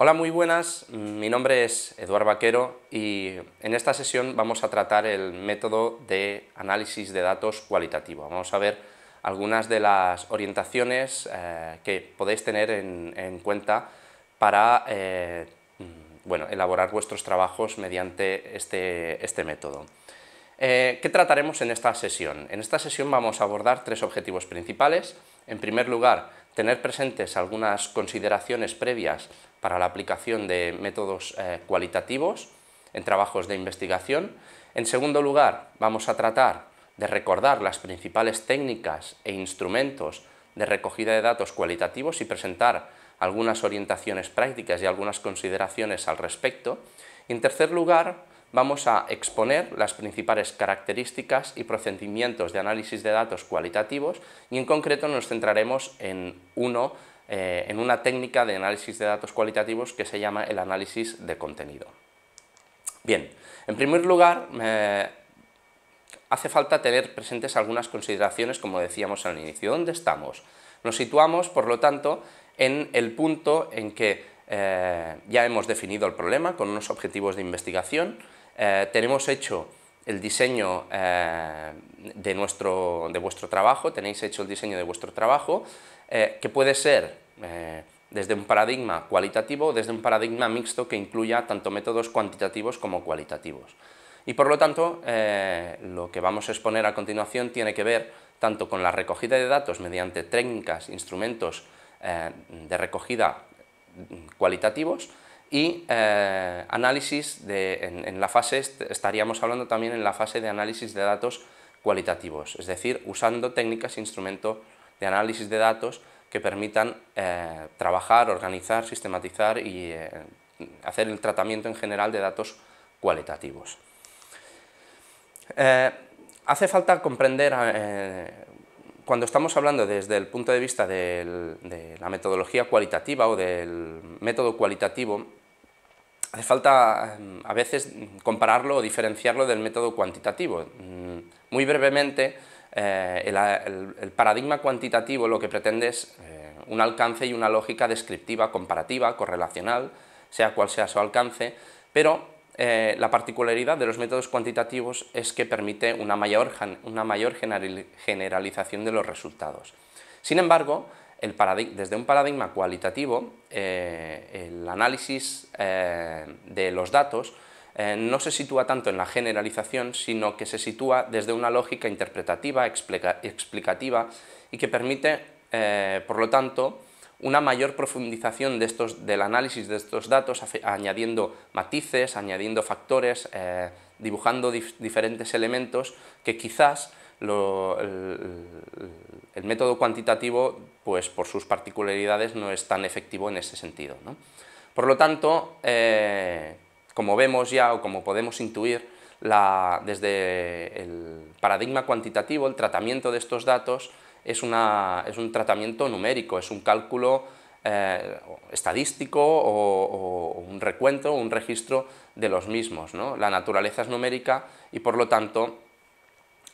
Hola, muy buenas. Mi nombre es Eduard Vaquero y en esta sesión vamos a tratar el método de análisis de datos cualitativo. Vamos a ver algunas de las orientaciones eh, que podéis tener en, cuenta para eh, elaborar vuestros trabajos mediante este, este método. Eh, ¿Qué trataremos en esta sesión? En esta sesión vamos a abordar tres objetivos principales. En primer lugar, tener presentes algunas consideraciones previas para la aplicación de métodos eh, cualitativos en trabajos de investigación. En segundo lugar, vamos a tratar de recordar las principales técnicas e instrumentos de recogida de datos cualitativos y presentar algunas orientaciones prácticas y algunas consideraciones al respecto. En tercer lugar, vamos a exponer las principales características y procedimientos de análisis de datos cualitativos y en concreto nos centraremos en uno eh, en una técnica de análisis de datos cualitativos que se llama el análisis de contenido. Bien, en primer lugar, hace falta tener presentes algunas consideraciones, como decíamos al inicio. ¿Dónde estamos? Nos situamos, por lo tanto, en el punto en que eh, ya hemos definido el problema con unos objetivos de investigación, eh, tenemos hecho el diseño de, nuestro, de vuestro trabajo, tenéis hecho el diseño de vuestro trabajo, eh, que puede ser eh, desde un paradigma cualitativo o desde un paradigma mixto que incluya tanto métodos cuantitativos como cualitativos. Y por lo tanto, eh, lo que vamos a exponer a continuación tiene que ver tanto con la recogida de datos mediante técnicas, instrumentos de recogida cualitativos, y análisis en, la fase, estaríamos hablando también en la fase de análisis de datos cualitativos, es decir, usando técnicas e instrumentos de análisis de datos que permitan eh, trabajar, organizar, sistematizar y eh, hacer el tratamiento en general de datos cualitativos. Eh, hace falta comprender, cuando estamos hablando desde el punto de vista de la metodología cualitativa o del método cualitativo, hace falta a veces compararlo o diferenciarlo del método cuantitativo. Mm, muy brevemente, eh, el, paradigma cuantitativo lo que pretende es eh, un alcance y una lógica descriptiva, comparativa, correlacional, sea cual sea su alcance, pero eh, la particularidad de los métodos cuantitativos es que permite una mayor, generalización de los resultados. Sin embargo, desde un paradigma cualitativo, el análisis de los datos eh, no se sitúa tanto en la generalización, sino que se sitúa desde una lógica interpretativa, explicativa, y que permite, eh, por lo tanto, una mayor profundización de estos, del análisis de estos datos, añadiendo matices, añadiendo factores, eh, dibujando diferentes elementos que quizás el, método cuantitativo, pues por sus particularidades, no es tan efectivo en ese sentido. Por lo tanto, como vemos ya o como podemos intuir, la, desde el paradigma cuantitativo, el tratamiento de estos datos es, una, es un tratamiento numérico, es un cálculo eh, estadístico o, un recuento, un registro de los mismos. La naturaleza es numérica y por lo tanto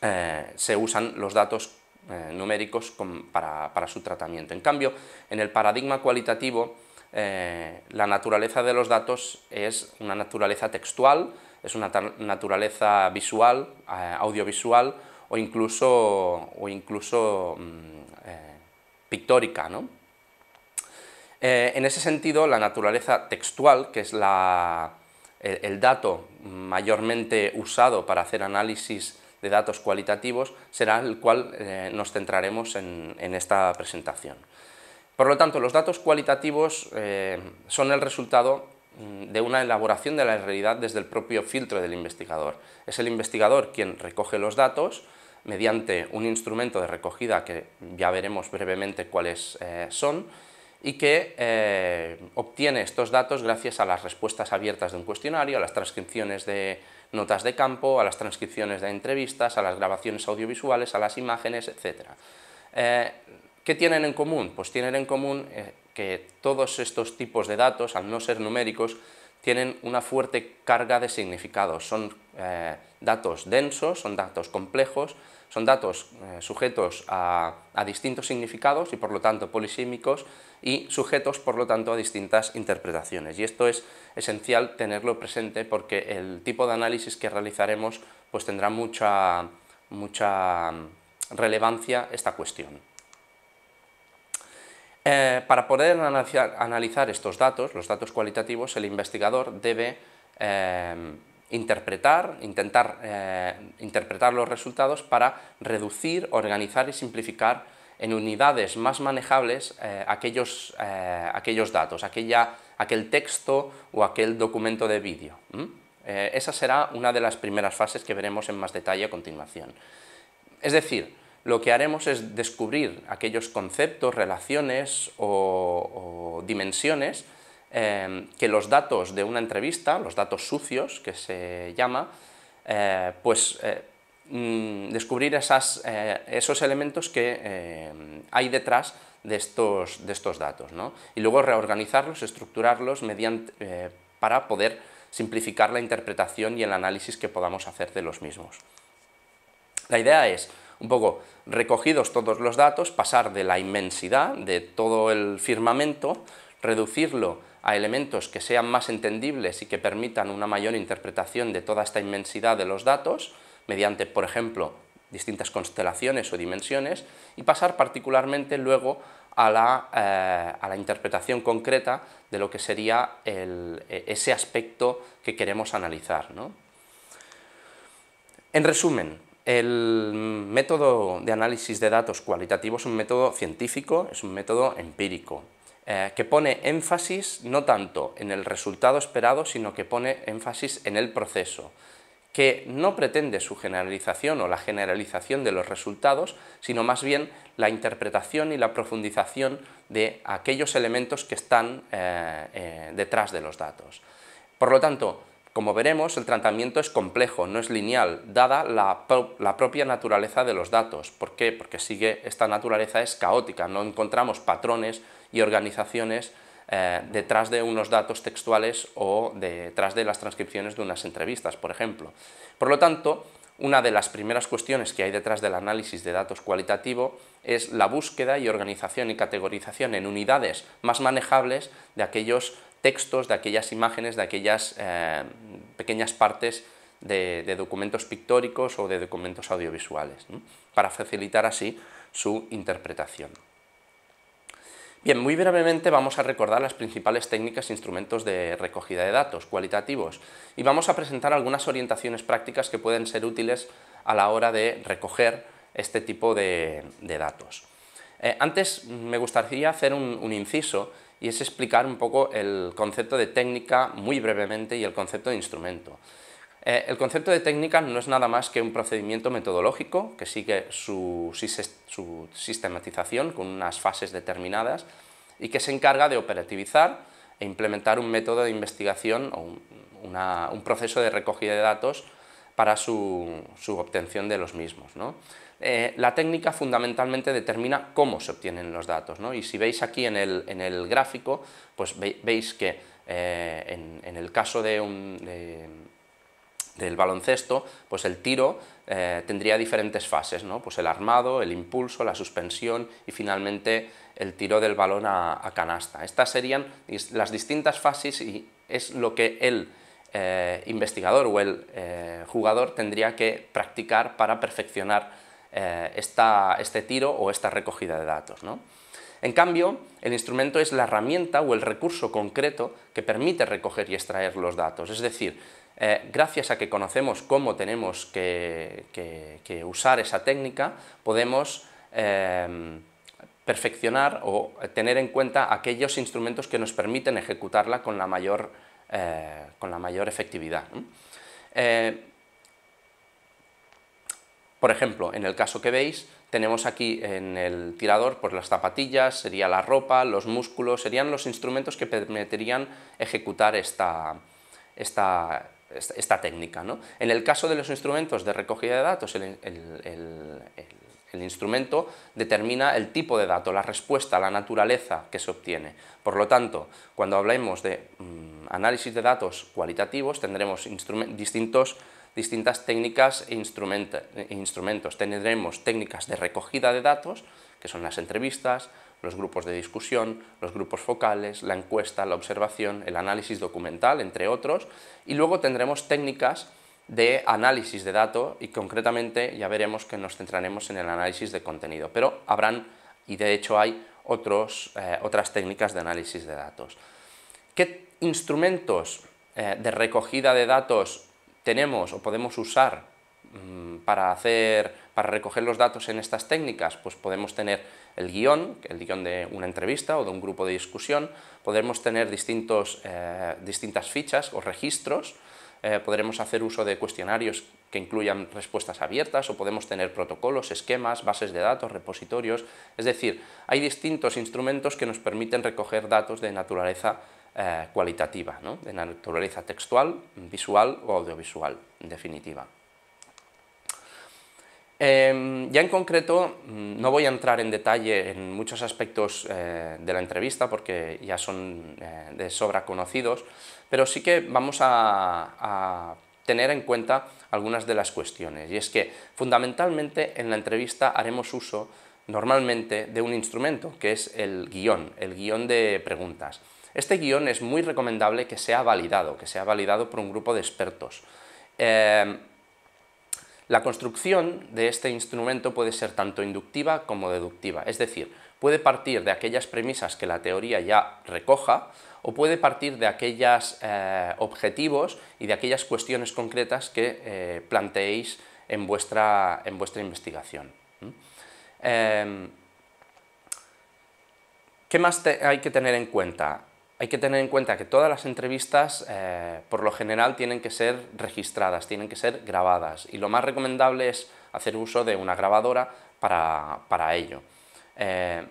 eh, se usan los datos eh, numéricos para, para, su tratamiento. En cambio, en el paradigma cualitativo eh, la naturaleza de los datos es una naturaleza textual, es una naturaleza visual, eh, audiovisual o incluso, o incluso mm, eh, pictórica. en ese sentido, la naturaleza textual, que es el, dato mayormente usado para hacer análisis de datos cualitativos, será el cual nos centraremos en esta presentación. Por lo tanto, los datos cualitativos eh, son el resultado mm, de una elaboración de la realidad desde el propio filtro del investigador. Es el investigador quien recoge los datos mediante un instrumento de recogida que ya veremos brevemente cuáles eh, son y que eh, obtiene estos datos gracias a las respuestas abiertas de un cuestionario, a las transcripciones de notas de campo, a las transcripciones de entrevistas, a las grabaciones audiovisuales, a las imágenes, etc. ¿Qué tienen en común? Pues tienen en común eh, que todos estos tipos de datos, al no ser numéricos, tienen una fuerte carga de significados. Son eh, datos densos, son datos complejos, son datos eh, sujetos a, distintos significados y por lo tanto polisímicos y sujetos por lo tanto a distintas interpretaciones. Y esto es esencial tenerlo presente porque el tipo de análisis que realizaremos pues tendrá mucha, mucha mm, relevancia esta cuestión. Eh, para poder analizar, estos datos, los datos cualitativos, el investigador debe eh, interpretar, intentar eh, interpretar los resultados para reducir, organizar y simplificar en unidades más manejables aquellos, datos, aquel texto o aquel documento de vídeo. esa será una de las primeras fases que veremos en más detalle a continuación. Es decir, lo que haremos es descubrir aquellos conceptos, relaciones o, dimensiones em, que los datos de una entrevista, los datos sucios que se llama, eh, pues eh, mm, descubrir eh, esos elementos que hay detrás de estos, de estos datos. ¿no? Y luego reorganizarlos, estructurarlos mediante, para poder simplificar la interpretación y el análisis que podamos hacer de los mismos. La idea es un poco recogidos todos los datos, pasar de la inmensidad de todo el firmamento, reducirlo a elementos que sean más entendibles y que permitan una mayor interpretación de toda esta inmensidad de los datos, mediante, por ejemplo, distintas constelaciones o dimensiones, y pasar particularmente luego a la, eh, interpretación concreta de lo que sería e, ese aspecto que queremos analizar. En resumen, el método de análisis de datos cualitativo es un método científico, es un método empírico, eh, que pone énfasis no tanto en el resultado esperado, sino que pone énfasis en el proceso, que no pretende su generalización o la generalización de los resultados, sino más bien la interpretación y la profundización de aquellos elementos que están eh, eh, detrás de los datos. Por lo tanto, como veremos, el tratamiento es complejo, no es lineal, dada la, propia naturaleza de los datos. ¿Por qué? Porque sigue, esta naturaleza es caótica, no encontramos patrones y organizaciones eh, detrás de unos datos textuales o detrás de las transcripciones de unas entrevistas, por ejemplo. Por lo tanto, una de las primeras cuestiones que hay detrás del análisis de datos cualitativo es la búsqueda y organización y categorización en unidades más manejables de aquellos textos, de aquellas imágenes, de aquellas eh, pequeñas partes de, documentos pictóricos o de documentos audiovisuales, para facilitar así su interpretación. Bien, muy brevemente vamos a recordar las principales técnicas e instrumentos de recogida de datos cualitativos y vamos a presentar algunas orientaciones prácticas que pueden ser útiles a la hora de recoger este tipo de, datos. Eh, antes me gustaría hacer un inciso y es explicar un poco el concepto de técnica muy brevemente y el concepto de instrumento. Eh, el concepto de técnica no es nada más que un procedimiento metodológico que sigue su, sistematización con unas fases determinadas y que se encarga de operativizar e implementar un método de investigación o un, proceso de recogida de datos para su, obtención de los mismos. ¿no? Eh, la técnica fundamentalmente determina cómo se obtienen los datos. ¿no? Y si veis aquí en el, gráfico, pues veis que eh, en, el caso de un, del baloncesto, pues el tiro eh, tendría diferentes fases, ¿no? pues el armado, el impulso, la suspensión y finalmente el tiro del balón a, canasta. Estas serían las distintas fases y es lo que el investigador o el jugador tendría que practicar para perfeccionar eh, este tiro o esta recogida de datos. En cambio, el instrumento es la herramienta o el recurso concreto que permite recoger y extraer los datos. Es decir, eh, gracias a que conocemos cómo tenemos que, usar esa técnica, podemos eh, perfeccionar o tener en cuenta aquellos instrumentos que nos permiten ejecutarla con la mayor, con la mayor efectividad. Por ejemplo, en el caso que veis, tenemos aquí en el tirador pues, las zapatillas, sería la ropa, los músculos, serían los instrumentos que permitirían ejecutar esta, esta, técnica. En el caso de los instrumentos de recogida de datos, el, instrumento determina el tipo de dato, la respuesta, la naturaleza que se obtiene. Por lo tanto, cuando hablemos de mm, análisis de datos cualitativos, tendremos distintos distintas técnicas e, e, instrumentos. Tendremos técnicas de recogida de datos, que son las entrevistas, los grupos de discusión, los grupos focales, la encuesta, la observación, el análisis documental, entre otros, y luego tendremos técnicas de análisis de datos y concretamente ya veremos que nos centraremos en el análisis de contenido, pero habrán, y de hecho hay, otros, eh, otras técnicas de análisis de datos. ¿Qué instrumentos eh, de recogida de datos tenemos o podemos usar mm, para hacer, para recoger los datos en estas técnicas, pues podemos tener el guión, el guión de una entrevista o de un grupo de discusión, podemos tener distintos, eh, distintas fichas o registros, eh, podremos hacer uso de cuestionarios que incluyan respuestas abiertas o podemos tener protocolos, esquemas, bases de datos, repositorios, es decir, hay distintos instrumentos que nos permiten recoger datos de naturaleza eh, cualitativa, ¿no? naturaleza textual, visual o audiovisual, en definitiva. Em, ya en concreto, mm, no voy a entrar en detalle en muchos aspectos eh, de la entrevista porque ya son eh, de sobra conocidos, pero sí que vamos a, tener en cuenta algunas de las cuestiones. Y es que fundamentalmente en la entrevista haremos uso normalmente de un instrumento que es el guión, el guión de preguntas. Este guión es muy recomendable que sea validado, que sea validado por un grupo de expertos. Eh, la construcción de este instrumento puede ser tanto inductiva como deductiva, es decir, puede partir de aquellas premisas que la teoría ya recoja o puede partir de aquellos eh, objetivos y de aquellas cuestiones concretas que eh, planteéis en vuestra, en vuestra investigación. ¿Qué más hay que tener en cuenta? hay que tener en cuenta que todas las entrevistas, eh, por lo general, tienen que ser registradas, tienen que ser grabadas. Y lo más recomendable es hacer uso de una grabadora para, ello. Eh,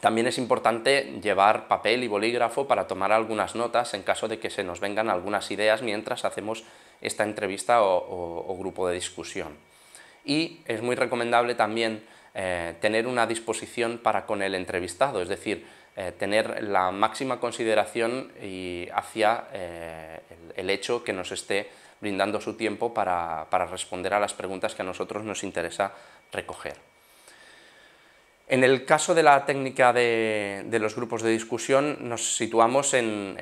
también es importante llevar papel y bolígrafo para tomar algunas notas en caso de que se nos vengan algunas ideas mientras hacemos esta entrevista o, grupo de discusión. Y es muy recomendable también eh, tener una disposición para con el entrevistado, es decir, eh, tener la máxima consideración hacia eh, el, hecho que nos esté brindando su tiempo para, responder a las preguntas que a nosotros nos interesa recoger. En el caso de la técnica de, los grupos de discusión nos situamos en,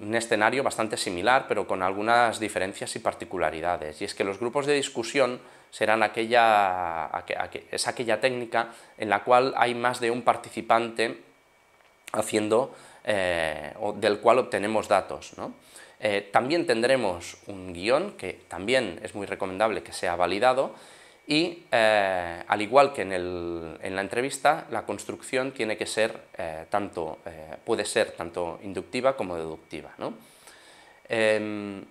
un, escenario bastante similar, pero con algunas diferencias y particularidades. Y es que los grupos de discusión serán aquella, es aquella técnica en la cual hay más de un participante haciendo, eh, o del cual obtenemos datos. Eh, también tendremos un guión que también es muy recomendable que sea validado y eh, al igual que en, la entrevista, la construcción tiene que ser tanto, puede ser tanto inductiva como deductiva. Em,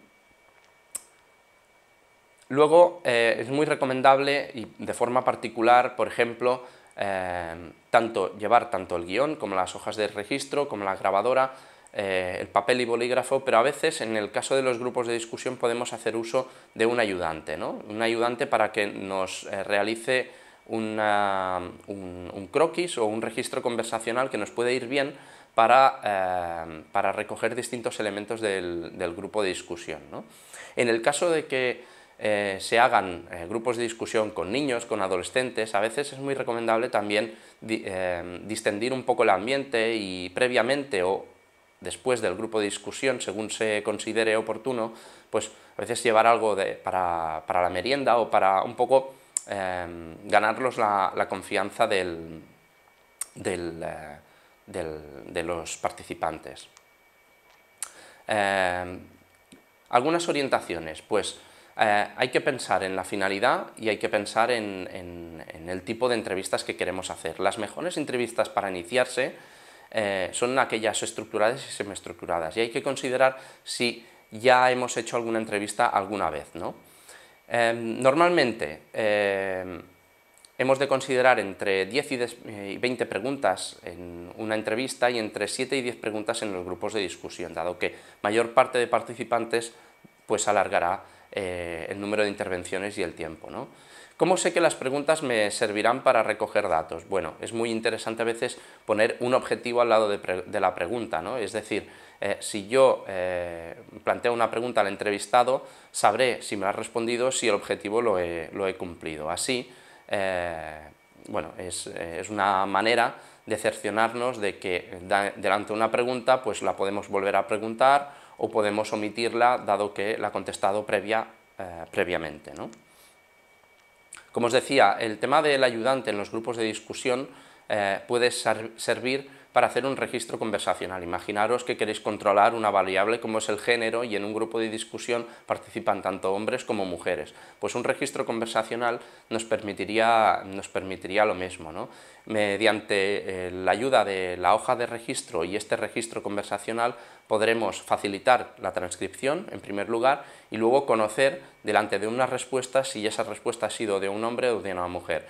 luego es muy recomendable y de forma particular, por ejemplo, Em, tanto, llevar tanto el guión como las hojas de registro, como la grabadora, eh, el papel y bolígrafo, pero a veces en el caso de los grupos de discusión podemos hacer uso de un ayudante, ¿no? un ayudante para que nos eh, realice un, croquis o un registro conversacional que nos puede ir bien para, em, recoger distintos elementos del, grupo de discusión. En el caso de que eh, se hagan eh, grupos de discusión con niños, con adolescentes, a veces es muy recomendable también eh, distendir un poco el ambiente y previamente o después del grupo de discusión, según se considere oportuno, pues a veces llevar algo para, la merienda o para un poco ganarlos la, confianza de los participantes. algunas orientaciones, pues eh, hay que pensar en la finalidad y hay que pensar en, el tipo de entrevistas que queremos hacer. Las mejores entrevistas para iniciarse eh, son aquellas estructuradas y semiestructuradas y hay que considerar si ya hemos hecho alguna entrevista alguna vez. ¿no? Em, normalmente em, hemos de considerar entre 10 y 20 eh, preguntas en una entrevista y entre 7 y 10 preguntas en los grupos de discusión, dado que mayor parte de participantes pues alargará eh, el número de intervenciones y el tiempo. ¿no? ¿Cómo sé que las preguntas me servirán para recoger datos? Bueno, es muy interesante a veces poner un objetivo al lado de, la pregunta, ¿no? Es decir, eh, si yo eh, planteo una pregunta al entrevistado, sabré si me ha respondido, si el objetivo lo he, cumplido. Así, bueno, es, una manera de cercionarnos de que delante de una pregunta, pues la podemos volver a preguntar o podemos omitirla dado que la ha contestado previa, eh, previamente. ¿no? Como os decía, el tema del ayudante en los grupos de discusión eh, puede servir para hacer un registro conversacional. Imaginaros que queréis controlar una variable como es el género y en un grupo de discusión participan tanto hombres como mujeres. Pues un registro conversacional nos permitiría, nos permitiría lo mismo. ¿no? Mediante eh, la ayuda de la hoja de registro y este registro conversacional podremos facilitar la transcripción en primer lugar y luego conocer delante de una respuesta si esa respuesta ha sido de un hombre o de una mujer.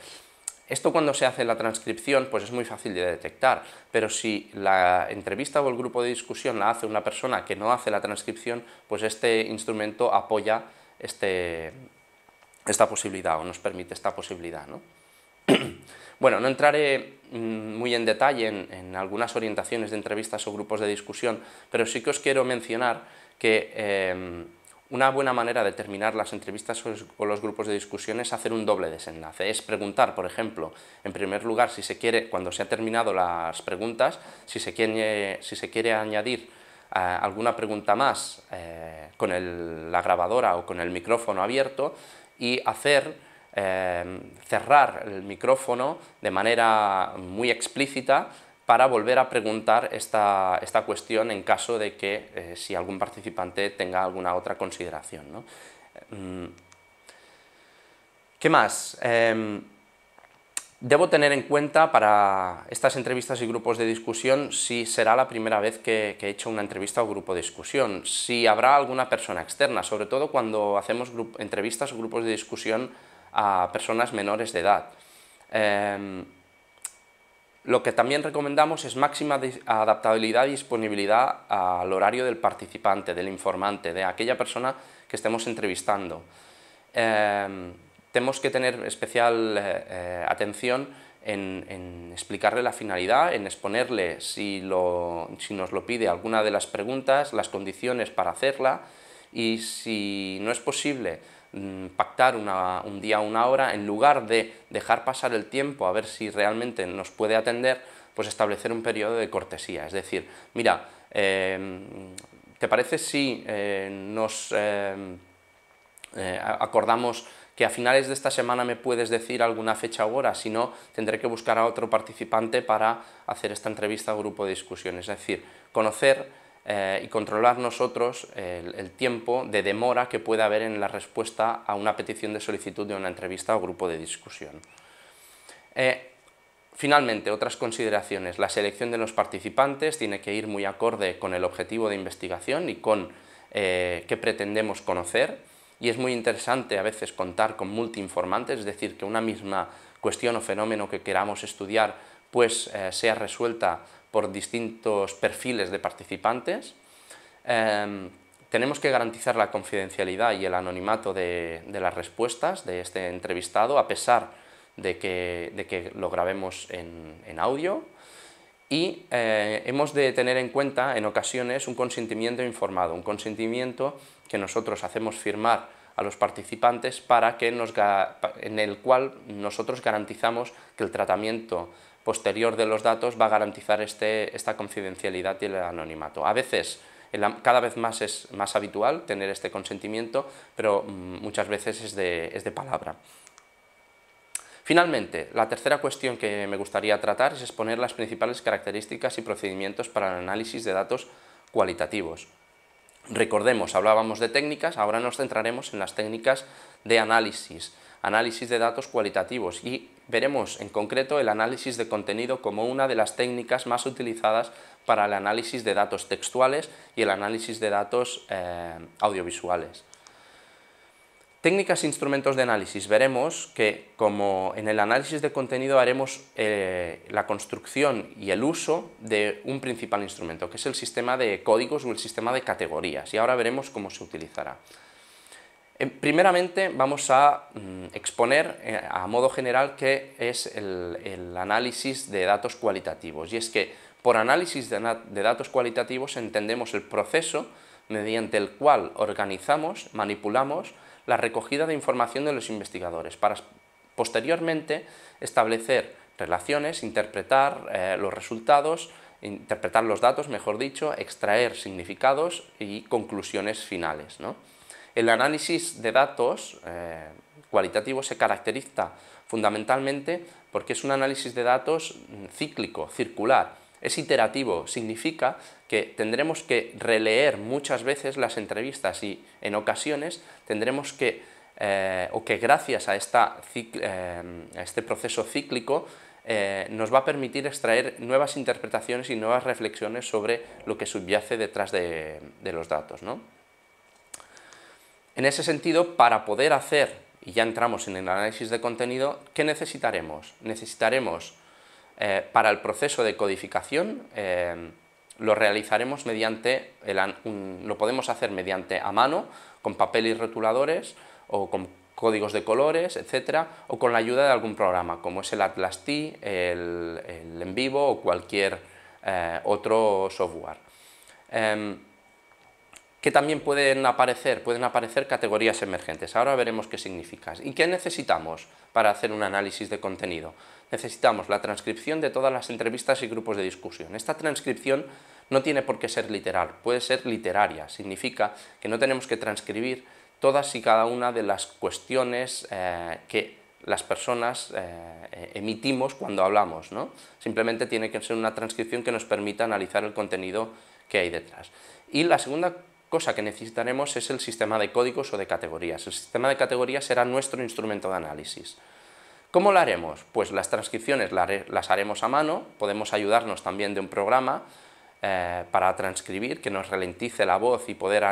Esto cuando se hace la transcripción pues es muy fácil de detectar, pero si la entrevista o el grupo de discusión la hace una persona que no hace la transcripción, pues este instrumento apoya este, esta posibilidad o nos permite esta posibilidad. ¿no? Bueno, no entraré mm, muy en detalle en, algunas orientaciones de entrevistas o grupos de discusión, pero sí que os quiero mencionar que em, una buena manera de terminar las entrevistas o los grupos de discusión es hacer un doble desenlace. Es preguntar, por ejemplo, en primer lugar, si se quiere, cuando se han terminado las preguntas, si se quiere, si se quiere añadir eh, alguna pregunta más eh, con la grabadora o con el micrófono abierto y hacer, eh, cerrar el micrófono de manera muy explícita para volver a preguntar esta, cuestión en caso de que eh, si algún participante tenga alguna otra consideración. Mm. ¿Qué más? Em, debo tener en cuenta para estas entrevistas y grupos de discusión si será la primera vez que, he hecho una entrevista o grupo de discusión, si habrá alguna persona externa, sobre todo cuando hacemos entrevistas o grupos de discusión a personas menores de edad. Em, lo que también recomendamos es máxima adaptabilidad y disponibilidad al horario del participante, del informante, de aquella persona que estemos entrevistando. Em, tenemos que tener especial eh, eh, atención en, explicarle la finalidad, en exponerle si nos lo pide alguna de las preguntas, las condiciones para hacerla y si no es posible Mm, pactar un día, una hora, en lugar de dejar pasar el tiempo a ver si realmente nos puede atender, pues establecer un periodo de cortesía. Es decir, mira, em, ¿te parece si eh, nos em, eh, acordamos que a finales de esta semana me puedes decir alguna fecha u hora? Si no, tendré que buscar a otro participante para hacer esta entrevista o grupo de discusión. Es decir, conocer eh, y controlar nosotros el, tiempo de demora que pueda haber en la respuesta a una petición de solicitud de una entrevista o grupo de discusión. Eh, finalmente, otras consideraciones. La selección de los participantes tiene que ir muy acorde con el objetivo de investigación y con eh, qué pretendemos conocer. Y es muy interesante a veces contar con multiinformantes, es decir, que una misma cuestión o fenómeno que queramos estudiar pues eh, sea resuelta por distintos perfiles de participantes. Em, tenemos que garantizar la confidencialidad y el anonimato de, las respuestas de este entrevistado, a pesar de que, lo grabemos en, audio. Y eh, hemos de tener en cuenta en ocasiones un consentimiento informado, un consentimiento que nosotros hacemos firmar a los participantes para que en el cual nosotros garantizamos que el tratamiento posterior de los datos va a garantizar este, esta confidencialidad y el anonimato. A veces, cada vez más es más habitual tener este consentimiento, pero mm, muchas veces es de, es de palabra. Finalmente, la tercera cuestión que me gustaría tratar es exponer las principales características y procedimientos para el análisis de datos cualitativos. Recordemos, hablábamos de técnicas, ahora nos centraremos en las técnicas de análisis, análisis de datos cualitativos y Veremos en concreto el análisis de contenido como una de las técnicas más utilizadas para el análisis de datos textuales y el análisis de datos eh, audiovisuales. Técnicas e instrumentos de análisis. Veremos que como en el análisis de contenido haremos eh, la construcción y el uso de un principal instrumento, que es el sistema de códigos o el sistema de categorías, y ahora veremos cómo se utilizará. Em, primeramente vamos a mm, exponer eh, a modo general qué es el, análisis de datos cualitativos. Y es que por análisis de, datos cualitativos entendemos el proceso mediante el cual organizamos, manipulamos la recogida de información de los investigadores para posteriormente establecer relaciones, interpretar eh, los resultados, interpretar los datos, mejor dicho, extraer significados y conclusiones finales. ¿no? El análisis de datos eh, cualitativo se caracteriza fundamentalmente porque es un análisis de datos mm, cíclico, circular, es iterativo, significa que tendremos que releer muchas veces las entrevistas y en ocasiones tendremos que, eh, o que gracias a, eh, este proceso cíclico, nos va a permitir extraer nuevas interpretaciones y nuevas reflexiones sobre lo que subyace detrás de, de los datos. ¿no? En ese sentido, para poder hacer, y ya entramos en el análisis de contenido, ¿qué necesitaremos? Necesitaremos, eh, para el proceso de codificación, eh, lo realizaremos mediante, lo podemos hacer mediante a mano, con papel y rotuladores, o con códigos de colores, etcétera, o con la ayuda de algún programa, como es el Atlas T, el, Envivo, En Vivo o cualquier eh, otro software. Em, que también pueden aparecer, pueden aparecer categorías emergentes. Ahora veremos qué significa. ¿Y qué necesitamos para hacer un análisis de contenido? Necesitamos la transcripción de todas las entrevistas y grupos de discusión. Esta transcripción no tiene por qué ser literal, puede ser literaria. Significa que no tenemos que transcribir todas y cada una de las cuestiones eh, que las personas eh, eh, emitimos cuando hablamos. ¿no? Simplemente tiene que ser una transcripción que nos permita analizar el contenido que hay detrás. Y la segunda cosa que necesitaremos es el sistema de códigos o de categorías. El sistema de categorías será nuestro instrumento de análisis. ¿Cómo lo haremos? Pues las transcripciones las haremos a mano, podemos ayudarnos también de un programa eh, para transcribir, que nos ralentice la voz y poder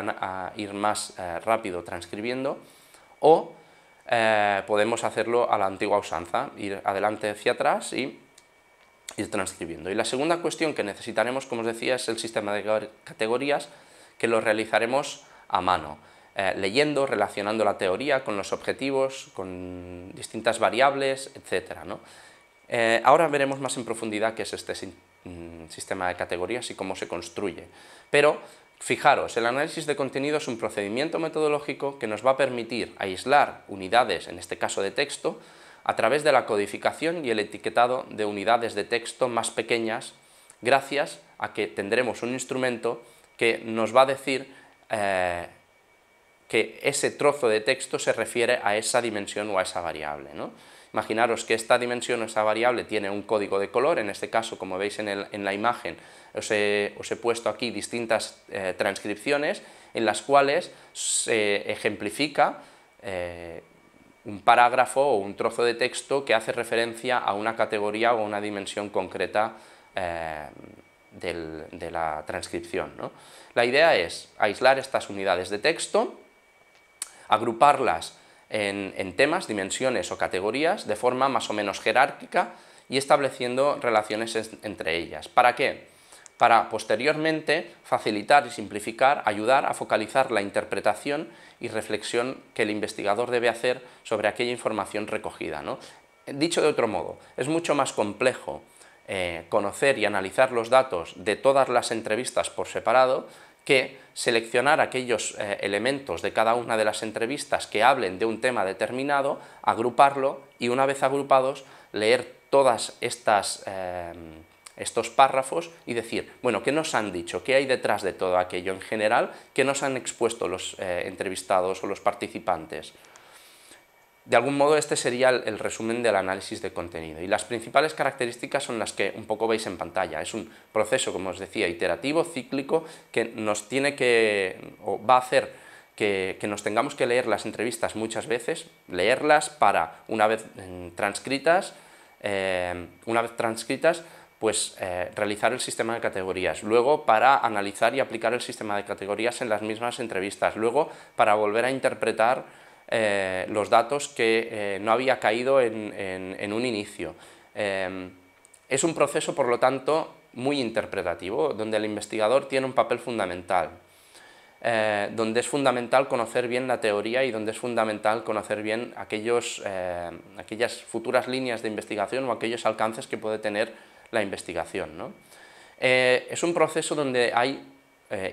ir más eh, rápido transcribiendo, o eh, podemos hacerlo a la antigua usanza, ir adelante hacia atrás y ir transcribiendo. Y la segunda cuestión que necesitaremos, como os decía, es el sistema de categorías que lo realizaremos a mano, eh, leyendo, relacionando la teoría con los objetivos, con distintas variables, etc. Eh, ahora veremos más en profundidad qué es este mm, sistema de categorías y cómo se construye. Pero Fijaros, el análisis de contenido es un procedimiento metodológico que nos va a permitir aislar unidades, en este caso de texto, a través de la codificación y el etiquetado de unidades de texto más pequeñas, gracias a que tendremos un instrumento que nos va a decir eh, que ese trozo de texto se refiere a esa dimensión o a esa variable. Imaginaros que esta dimensión o esa variable tiene un código de color, en este caso, como veis en, la imagen, os he, puesto aquí distintas eh, transcripciones en las cuales se ejemplifica eh, un parágrafo o un trozo de texto que hace referencia a una categoría o a una dimensión concreta de la transcripción. La idea es aislar estas unidades de texto, agruparlas en, temas, dimensiones o categorías de forma más o menos jerárquica y estableciendo relaciones entre ellas. ¿Para qué? Para posteriormente facilitar y simplificar, ayudar a focalizar la interpretación y reflexión que el investigador debe hacer sobre aquella información recogida. ¿no? Dicho de otro modo, es mucho más complejo eh, conocer y analizar los datos de todas las entrevistas por separado que seleccionar aquellos eh, elementos de cada una de las entrevistas que hablen de un tema determinado, agruparlo y una vez agrupados leer todas eh, estos párrafos y decir, bueno, ¿qué nos han dicho? ¿Qué hay detrás de todo aquello en general? ¿Qué nos han expuesto los entrevistados o los participantes? De algún modo este sería el, resumen del análisis de contenido y las principales características son las que un poco veis en pantalla. Es un proceso, como os decía, iterativo, cíclico, que nos tiene que, va a hacer que, nos tengamos que leer las entrevistas muchas veces, leerlas para, una vez mm, transcritas, eh, una vez transcritas, pues eh, realizar el sistema de categorías, luego para analizar y aplicar el sistema de categorías en las mismas entrevistas, luego para volver a interpretar eh, los datos que eh, no había caído en, un inicio. Em, es un proceso, por lo tanto, muy interpretativo, donde el investigador tiene un papel fundamental, eh, donde es fundamental conocer bien la teoría y donde es fundamental conocer bien aquellos, aquellas futuras líneas de investigación o aquellos alcances que puede tener la investigación. ¿no? es un proceso donde hay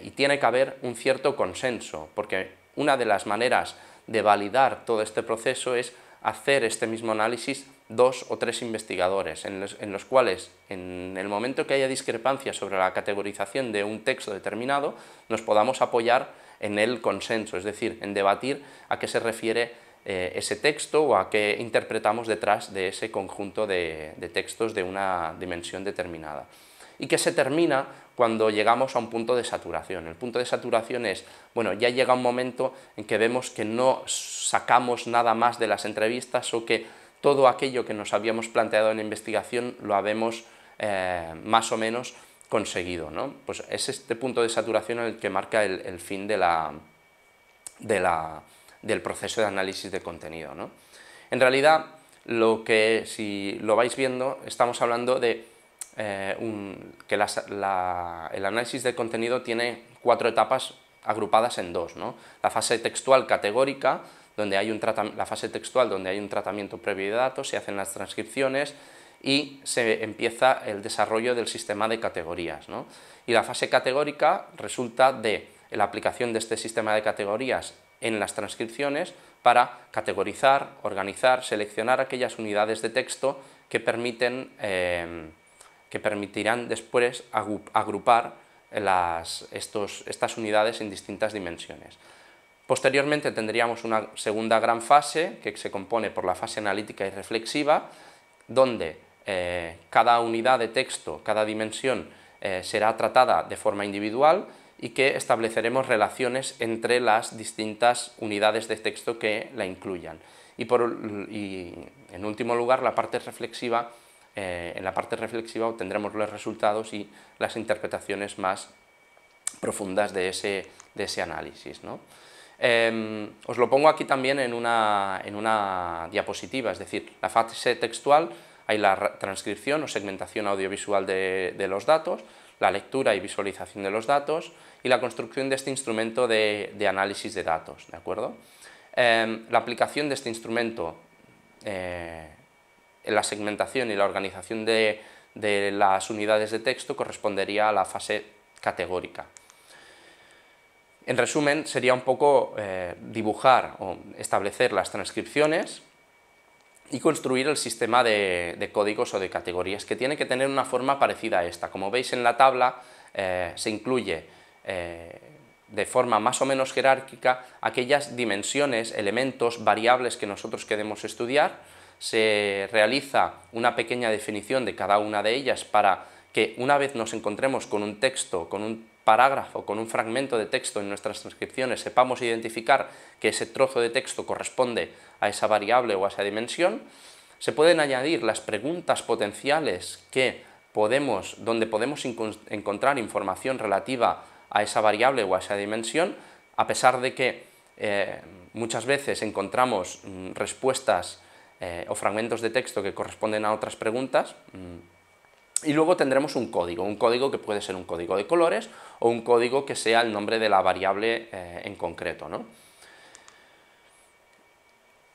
y tiene que haber un cierto consenso, porque una de las maneras de validar todo este proceso es hacer este mismo análisis dos o tres investigadores, en los, cuales, en el momento que haya discrepancia sobre la categorización de un texto determinado, nos podamos apoyar en el consenso, es decir, en debatir a qué se refiere eh, ese texto o a qué interpretamos detrás de ese conjunto de, de textos de una dimensión determinada. Y que se termina cuando llegamos a un punto de saturación. El punto de saturación es, bueno, ya llega un momento en que vemos que no sacamos nada más de las entrevistas o que todo aquello que nos habíamos planteado en investigación lo habemos eh, más o menos conseguido. Pues es este punto de saturación el que marca el, fin de la, del proceso de análisis de contenido. En realidad, lo que, si lo vais viendo, estamos hablando de eh, que el análisis de contenido tiene cuatro etapas agrupadas en dos. La fase textual categórica, donde hay un la fase textual donde hay un tratamiento previo de datos, se hacen las transcripciones y se empieza el desarrollo del sistema de categorías. Y la fase categórica resulta de la aplicación de este sistema de categorías en las transcripciones para categorizar, organizar, seleccionar aquellas unidades de texto que permiten eh, que permitirán después agrupar estas unidades en distintas dimensiones. Posteriormente tendríamos una segunda gran fase que se compone por la fase analítica y reflexiva, donde eh, cada unidad de texto, cada dimensión eh, será tratada de forma individual y que estableceremos relaciones entre las distintas unidades de texto que la incluyan. y en último lugar, la parte reflexiva eh, en la parte reflexiva obtendremos los resultados y las interpretaciones más profundas de ese, de ese análisis. Em, os lo pongo aquí también en una, en una diapositiva, es decir, la fase textual, hay la transcripción o segmentación audiovisual de, los datos, la lectura y visualización de los datos y la construcción de este instrumento de, análisis de datos, ¿de acuerdo? Em, la aplicación de este instrumento eh, la segmentación y la organización de, las unidades de texto correspondería a la fase categórica. En resumen, sería un poco eh, dibujar o establecer las transcripciones y construir el sistema de, códigos o de categorías, que tiene que tener una forma parecida a esta. Como veis en la tabla, eh, se incluye eh, de forma más o menos jerárquica aquellas dimensiones, elementos, variables que nosotros queremos estudiar, se realiza una pequeña definición de cada una de ellas para que una vez nos encontremos con un texto, con un parágrafo, con un fragmento de texto en nuestras transcripciones, sepamos identificar que ese trozo de texto corresponde a esa variable o a esa dimensión, se pueden añadir las preguntas potenciales que podemos, donde podemos encontrar información relativa a esa variable o a esa dimensión, a pesar de que eh, muchas veces encontramos mm, respuestas eh, o fragmentos de texto que corresponden a otras preguntas. Mm, y luego tendremos un código, un código que puede ser un código de colores o un código que sea el nombre de la variable eh, en concreto. ¿no?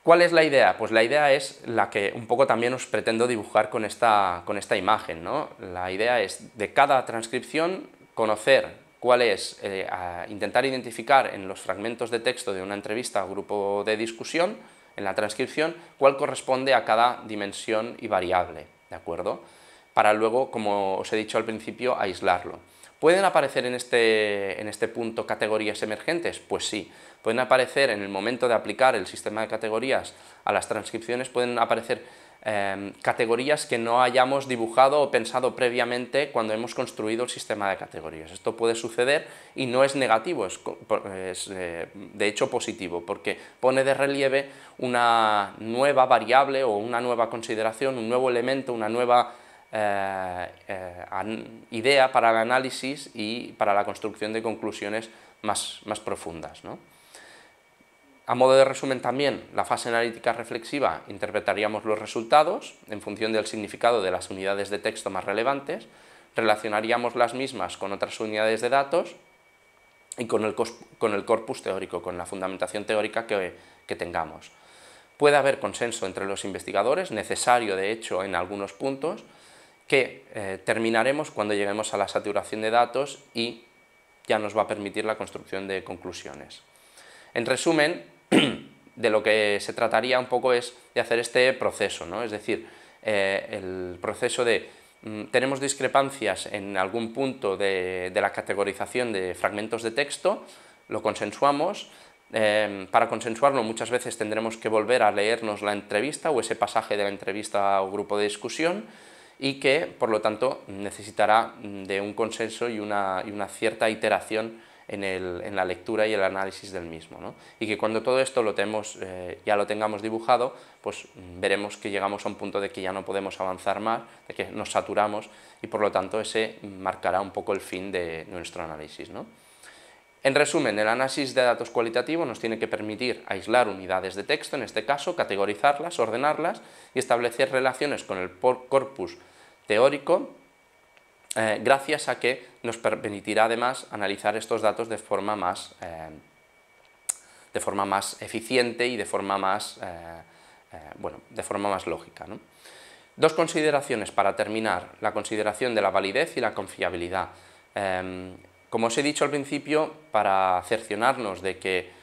¿Cuál es la idea? Pues la idea es la que un poco también os pretendo dibujar con esta, con esta imagen. ¿no? La idea es de cada transcripción conocer cuál es, eh, intentar identificar en los fragmentos de texto de una entrevista o grupo de discusión en la transcripción cuál corresponde a cada dimensión y variable, ¿de acuerdo? Para luego, como os he dicho al principio, aislarlo. ¿Pueden aparecer en este, en este punto categorías emergentes? Pues sí. Pueden aparecer en el momento de aplicar el sistema de categorías a las transcripciones, pueden aparecer Em, categorías que no hayamos dibujado o pensado previamente cuando hemos construido el sistema de categorías. Esto puede suceder y no es negativo, es, eh, de hecho positivo, porque pone de relieve una nueva variable o una nueva consideración, un nuevo elemento, una nueva eh, eh, idea para el análisis y para la construcción de conclusiones más, más profundas. ¿no? A modo de resumen también, la fase analítica reflexiva interpretaríamos los resultados en función del significado de las unidades de texto más relevantes, relacionaríamos las mismas con otras unidades de datos y con el, con el corpus teórico, con la fundamentación teórica que, que tengamos. Puede haber consenso entre los investigadores, necesario de hecho en algunos puntos, que eh, terminaremos cuando lleguemos a la saturación de datos y ya nos va a permitir la construcción de conclusiones. En resumen, de lo que se trataría un poco es de hacer este proceso, ¿no? es decir, eh, el proceso de mm, tenemos discrepancias en algún punto de, la categorización de fragmentos de texto, lo consensuamos, em, para consensuarlo muchas veces tendremos que volver a leernos la entrevista o ese pasaje de la entrevista o grupo de discusión y que por lo tanto necesitará mm, de un consenso y una, y una cierta iteración en, la lectura y el análisis del mismo. Y que cuando todo esto lo tenemos, eh, ya lo tengamos dibujado, pues mm, veremos que llegamos a un punto de que ya no podemos avanzar más, de que nos saturamos y por lo tanto ese marcará un poco el fin de nuestro análisis. En resumen, el análisis de datos cualitativo nos tiene que permitir aislar unidades de texto, en este caso categorizarlas, ordenarlas y establecer relaciones con el corpus teórico eh, gracias a que nos permitirá además analizar estos datos de forma más, eh, de forma más eficiente y de forma más, eh, bueno, de forma más lógica. Dos consideraciones para terminar, la consideración de la validez y la confiabilidad. Em, como os he dicho al principio, para cercionarnos de que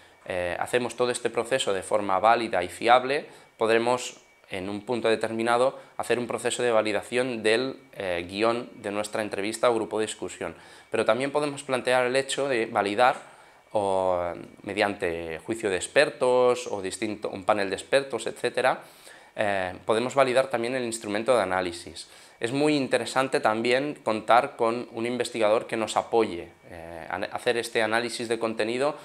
hacemos todo este proceso de forma válida y fiable, podremos en un punto determinado, hacer un proceso de validación del eh, guión de nuestra entrevista o grupo de discusión. Pero también podemos plantear el hecho de validar o, mediante juicio de expertos o distinto, un panel de expertos, etc., eh, podemos validar también el instrumento de análisis. Es muy interesante también contar con un investigador que nos apoye, eh, a hacer este análisis de contenido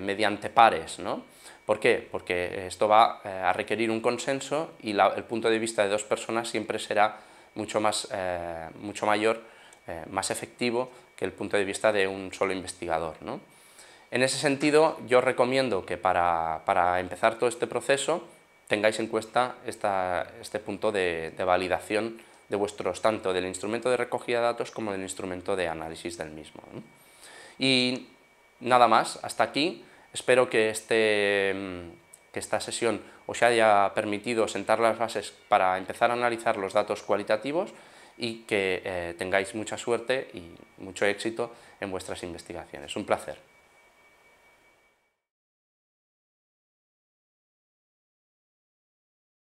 mediante pares. ¿no? ¿Por qué? Porque eh, esto va eh, a requerir un consenso y el punto de vista de dos personas siempre será mucho, más, eh, mucho mayor, más efectivo que el punto de vista de un solo investigador. En ese sentido, yo recomiendo que para, empezar todo este proceso tengáis en cuenta este punto de, validación de vuestros, tanto del instrumento de recogida de datos como del instrumento de análisis del mismo. Y nada más, hasta aquí Espero que, este, mm, que esta sesión os haya permitido sentar las bases para empezar a analizar los datos cualitativos y que eh, tengáis mucha suerte y mucho éxito en vuestras investigaciones. Un placer.